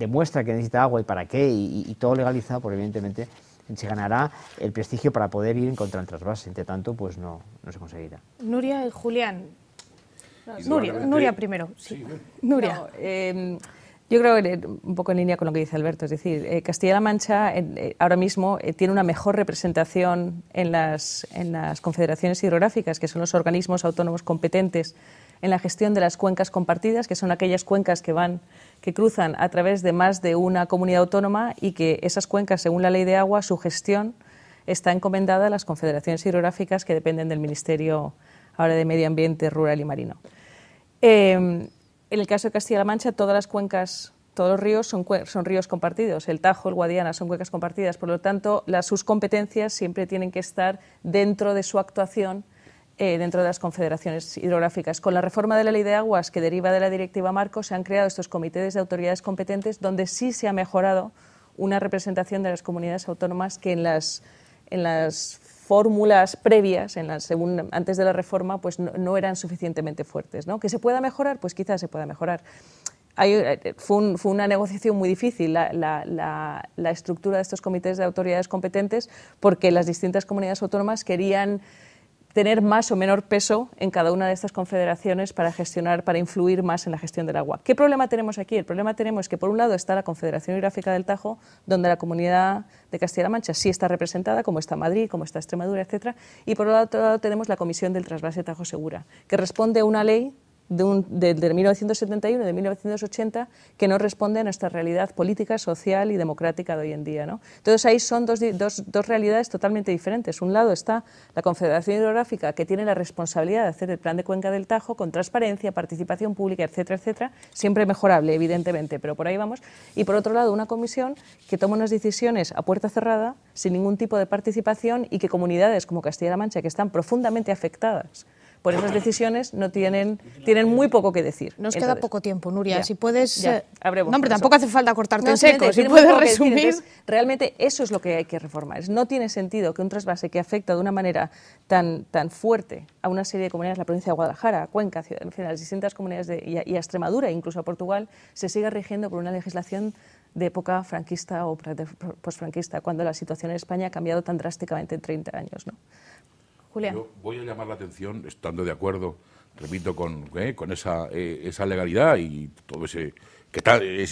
demuestra que necesita agua y para qué, y, todo legalizado, pues evidentemente se ganará el prestigio para poder ir en contra del trasvase. Entre tanto, pues no, se conseguirá. Nuria y Julián. Nuria, primero. Nuria. Em, yo creo que un poco en línea con lo que dice Alberto, es decir, eh, Castilla-La Mancha eh, ahora mismo eh, tiene una mejor representación en las, en las confederaciones hidrográficas, que son los organismos autónomos competentes en la gestión de las cuencas compartidas, que son aquellas cuencas que van que cruzan a través de más de una comunidad autónoma y que esas cuencas, según la ley de agua, su gestión está encomendada a las confederaciones hidrográficas que dependen del Ministerio ahora de Medio Ambiente Rural y Marino. Em, en el caso de Castilla-La Mancha, todas las cuencas, todos los ríos son, ríos compartidos. El Tajo, el Guadiana son cuencas compartidas. Por lo tanto, sus competencias siempre tienen que estar dentro de su actuación eh, dentro de las confederaciones hidrográficas. Con la reforma de la ley de aguas que deriva de la directiva Marco, se han creado estos comités de autoridades competentes donde sí se ha mejorado una representación de las comunidades autónomas que en las, en las fórmulas previas, en las, antes de la reforma, pues no, eran suficientemente fuertes. ¿no? ¿Que se pueda mejorar? Pues quizás se pueda mejorar. Hay, eh, eh, fue, fue, una negociación muy difícil la, la, la, estructura de estos comités de autoridades competentes porque las distintas comunidades autónomas querían tener más o menor peso en cada una de estas confederaciones para gestionar, para influir más en la gestión del agua. ¿Qué problema tenemos aquí? El problema tenemos que por un lado está la Confederación Hidrográfica del Tajo, donde la comunidad de Castilla-La Mancha sí está representada, como está Madrid, como está Extremadura, etcétera, y por otro lado tenemos la Comisión del Trasvase Tajo Segura, que responde a una ley de, 1971 y de 1980 que no responden a nuestra realidad política, social y democrática de hoy en día. ¿no? Entonces ahí son dos, dos, realidades totalmente diferentes. Un lado está la Confederación Hidrográfica, que tiene la responsabilidad de hacer el plan de cuenca del Tajo con transparencia, participación pública, etcétera, etcétera, siempre mejorable, evidentemente, pero por ahí vamos. Y por otro lado, una comisión que toma unas decisiones a puerta cerrada, sin ningún tipo de participación y que comunidades como Castilla-La Mancha, que están profundamente afectadas, por esas decisiones no tienen, tienen muy poco que decir. Nos queda poco tiempo, Nuria. si puedes. Eh, no, hombre, tampoco hace falta cortarte en seco. Si puedes resumir. realmente eso es lo que hay que reformar. No tiene sentido que un trasvase que afecta de una manera tan, tan fuerte a una serie de comunidades, la provincia de Guadalajara, Cuenca, ciudad, en fin, a las distintas comunidades de, y, a, Extremadura, incluso a Portugal, se siga rigiendo por una legislación de época franquista o posfranquista, cuando la situación en España ha cambiado tan drásticamente en 30 años. ¿no? Yo voy a llamar la atención, estando de acuerdo, repito, con, eh, con eh, esa, legalidad y todo ese, que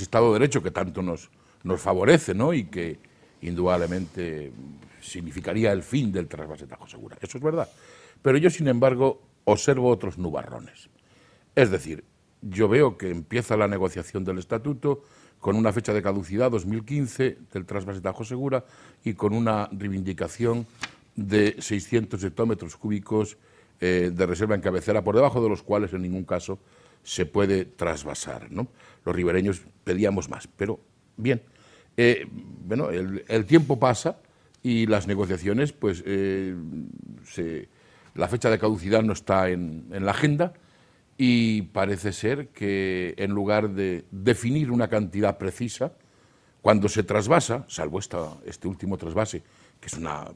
Estado de Derecho que tanto nos, nos favorece ¿no? y que indudablemente significaría el fin del trasvase Tajo Segura. Eso es verdad. Pero yo, sin embargo, observo otros nubarrones. Es decir, yo veo que empieza la negociación del estatuto con una fecha de caducidad 2015 del trasvase Tajo Segura y con una reivindicación de 600 hectómetros cúbicos eh, de reserva en cabecera, por debajo de los cuales en ningún caso se puede trasvasar. Los ribereños pedíamos más, pero bien. Eh, bueno, el, tiempo pasa y las negociaciones, pues eh, la fecha de caducidad no está en, la agenda y parece ser que en lugar de definir una cantidad precisa, cuando se trasvasa, salvo esta, este último trasvase, que es una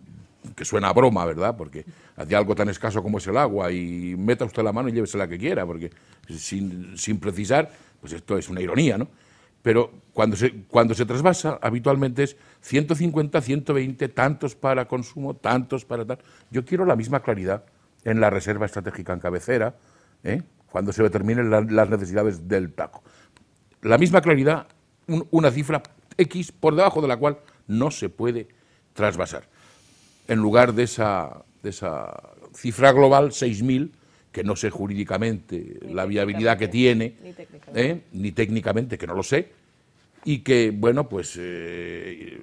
que suena a broma, ¿verdad? Porque hace algo tan escaso como es el agua y meta usted la mano y llévese la que quiera, porque sin, precisar, pues esto es una ironía, ¿no? Pero cuando se, cuando se trasvasa, habitualmente es 150, 120, tantos para consumo, tantos para tal. Yo quiero la misma claridad en la reserva estratégica en cabecera, ¿eh? cuando se determinen las necesidades del taco. La misma claridad, una cifra X por debajo de la cual no se puede trasvasar en lugar de esa, esa cifra global, 6.000, que no sé jurídicamente la viabilidad que tiene, ¿eh? ni técnicamente. que no lo sé, y que, bueno, pues eh,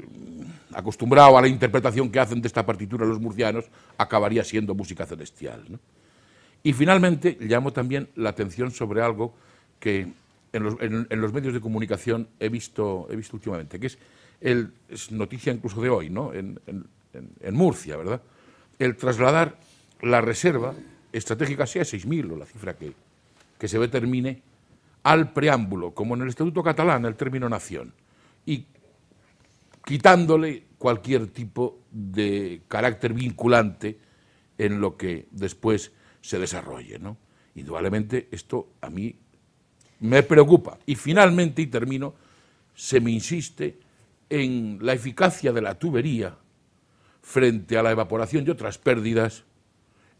acostumbrado a la interpretación que hacen de esta partitura los murcianos, acabaría siendo música celestial. Y finalmente llamo también la atención sobre algo que en los, medios de comunicación he visto, he visto últimamente, que es, el, noticia incluso de hoy, ¿no? en, Murcia, ¿verdad? El trasladar la reserva estratégica, sea 6.000 o la cifra que, que se determine, al preámbulo, como en el Estatuto catalán, el término nación, y quitándole cualquier tipo de carácter vinculante en lo que después se desarrolle. ¿no? Indudablemente esto a mí me preocupa. Y finalmente, y termino, se me insiste en la eficacia de la tubería frente a la evaporación y otras pérdidas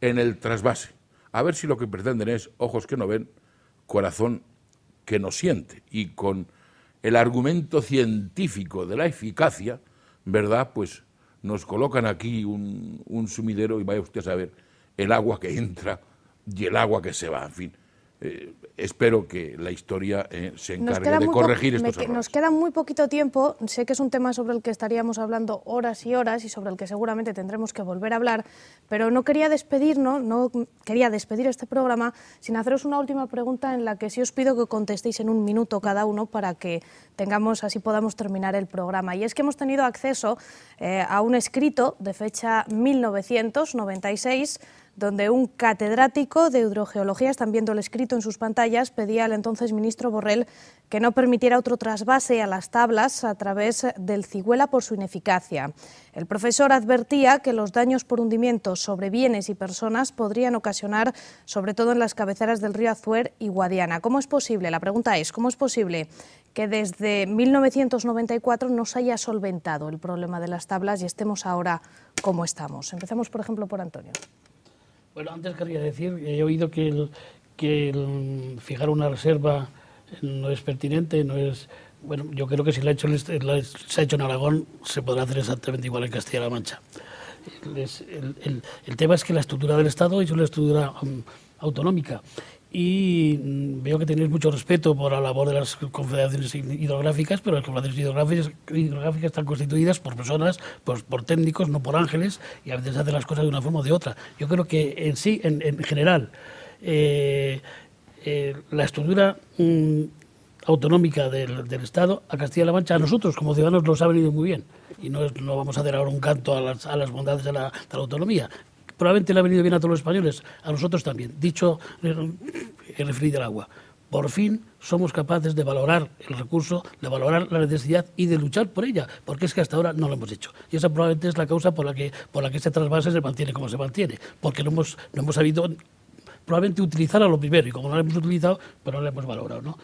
en el trasvase. A ver si lo que pretenden es ojos que no ven, corazón que no siente. Y con el argumento científico de la eficacia, ¿verdad? Pues nos colocan aquí un, sumidero y vaya usted a saber el agua que entra y el agua que se va. En fin, eh, espero que la historia eh, se encargue de corregir estos errores. Nos queda muy poquito tiempo. Sé que es un tema sobre el que estaríamos hablando horas y horas y sobre el que seguramente tendremos que volver a hablar, pero no quería despedirnos, no quería despedir este programa sin haceros una última pregunta en la que sí os pido que contestéis en un minuto cada uno para que tengamos así podamos terminar el programa. Y es que hemos tenido acceso eh, a un escrito de fecha 1996 donde un catedrático de hidrogeología, están viendo el escrito en sus pantallas, pedía al entonces ministro Borrell que no permitiera otro trasvase a las tablas a través del Ciguela por su ineficacia. El profesor advertía que los daños por hundimiento sobre bienes y personas podrían ocasionar, sobre todo en las cabeceras del río Azuer y Guadiana. ¿Cómo es posible? La pregunta es, ¿cómo es posible que desde 1994 no se haya solventado el problema de las tablas y estemos ahora como estamos? Empezamos, por ejemplo, por Antonio. Bueno, antes quería decir, he oído que que fijar una reserva no es pertinente, no es... Bueno, yo creo que si la ha hecho, se ha hecho en Aragón, se podrá hacer exactamente igual en Castilla-La Mancha. El, tema es que la estructura del Estado es una estructura mm, autonómica y veo que tenéis mucho respeto por la labor de las confederaciones hidrográficas, pero las confederaciones hidrográficas, hidrográficas están constituidas por personas, pues por técnicos, no por ángeles, y a veces hacen las cosas de una forma o de otra. Yo creo que en sí, en, general, eh, eh, la estructura mm, autonómica del, Estado a Castilla-La Mancha, a nosotros como ciudadanos nos ha venido muy bien. Y no, no vamos a hacer ahora un canto a las, a las bondades de de la autonomía probablemente le ha venido bien a todos los españoles, a nosotros también. Dicho eh, el referido del agua, por fin somos capaces de valorar el recurso, de valorar la necesidad y de luchar por ella, porque es que hasta ahora no lo hemos hecho. Y esa probablemente es la causa por la que, por la que este trasvase se mantiene como se mantiene, porque no hemos, no hemos sabido probablemente utilizar a lo primero, y como no lo hemos utilizado, pero no lo hemos valorado. ¿no?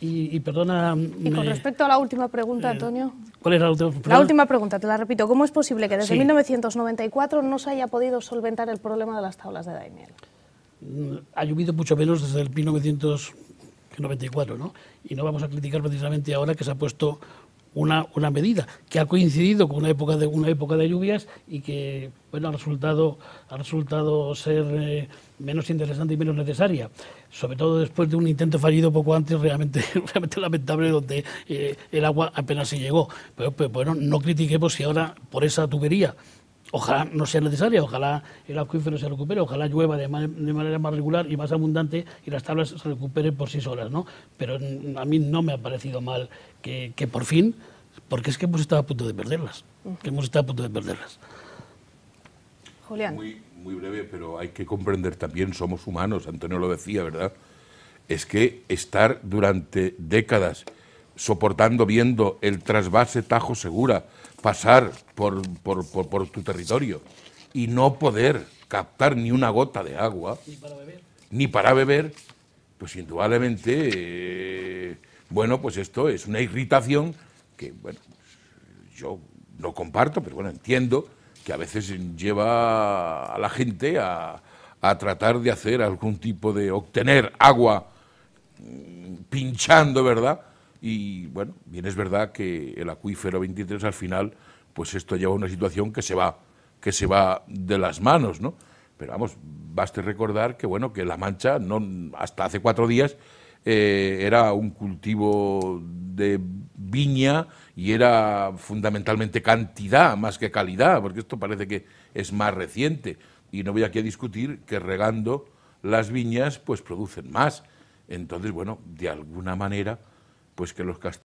Y, con respecto a la última pregunta, eh, Antonio. ¿Cuál es la última pregunta? La última pregunta, te la repito. ¿Cómo es posible que desde 1994 no se haya podido solventar el problema de las tablas de Daimiel? Mm, ha llovido mucho menos desde el 1994, ¿no? Y no vamos a criticar precisamente ahora que se ha puesto una, medida que ha coincidido con una época de, una época de lluvias y que bueno, ha, resultado, ha resultado ser eh, menos interesante y menos necesaria. Sobre todo después de un intento fallido poco antes, realmente, lamentable, donde eh, el agua apenas se llegó. Pero, pero pues, bueno, no critiquemos si ahora por esa tubería Ojalá no sea necesaria, ojalá el acuífero se recupere, ojalá llueva de, manera más regular y más abundante y las tablas se recuperen por sí solas, ¿no? Pero a mí no me ha parecido mal que, por fin, porque es que hemos estado a punto de perderlas, que hemos estado a punto de perderlas. Julián. muy breve, pero hay que comprender también, somos humanos, Antonio lo decía, ¿verdad? Es que estar durante décadas soportando viendo el trasvase Tajo Segura pasar por, por, por, tu territorio y no poder captar ni una gota de agua, ni para beber, pues indudablemente, eh, bueno, pues esto es una irritación que, bueno, yo no comparto, pero bueno, entiendo que a veces lleva a la gente a, a tratar de hacer algún tipo de obtener agua mm, pinchando, ¿verdad? Y bueno, bien es verdad que el acuífero 23 al final, pues esto lleva a una situación que se va, que se va de las manos, ¿no? Pero vamos, basta recordar que bueno, que La Mancha no, hasta hace cuatro días eh, era un cultivo de viña y era fundamentalmente cantidad más que calidad, porque esto parece que es más reciente. Y no voy aquí a discutir que regando las viñas pues producen más. Entonces, bueno, de alguna manera pues que los castellanos